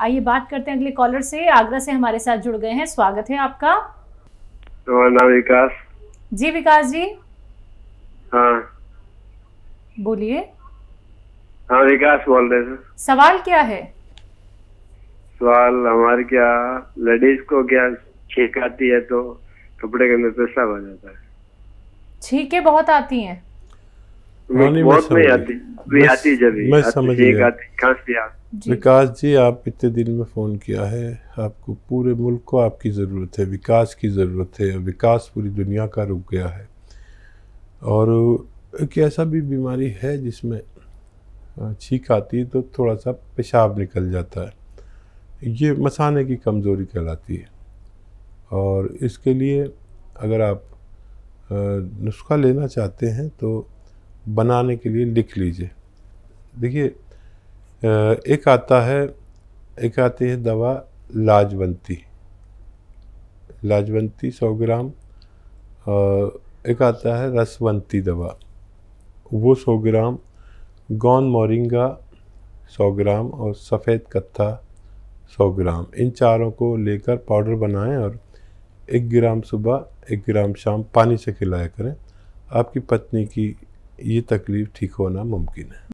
आइए बात करते हैं अगले कॉलर से आगरा से हमारे साथ जुड़ गए हैं स्वागत है आपका नाम विकास जी विकास जी हाँ बोलिए हाँ विकास बोल रहे सवाल क्या है सवाल हमारे क्या लेडीज को क्या छीक आती है तो कपड़े के अंदर पैसा आ जाता है छीके बहुत आती हैं हाँ, बहुत नहीं आती आती जब आती, आती विकास जी आप इतने दिन में फ़ोन किया है आपको पूरे मुल्क को आपकी ज़रूरत है विकास की ज़रूरत है विकास पूरी दुनिया का रुक गया है और एक ऐसा भी बीमारी है जिसमें छींक आती है तो थोड़ा सा पेशाब निकल जाता है ये मसाने की कमज़ोरी कहलाती है और इसके लिए अगर आप नुस्खा लेना चाहते हैं तो बनाने के लिए लिख लीजिए देखिए एक आता है एक आती है दवा लाजवंती लाजवंती सौ ग्राम और एक आता है रसवंती दवा वो सौ ग्राम गौन मोरिंगा सौ ग्राम और सफ़ेद कत्था सौ ग्राम इन चारों को लेकर पाउडर बनाएं और एक ग्राम सुबह एक ग्राम शाम पानी से खिलाया करें आपकी पत्नी की ये तकलीफ़ ठीक होना मुमकिन है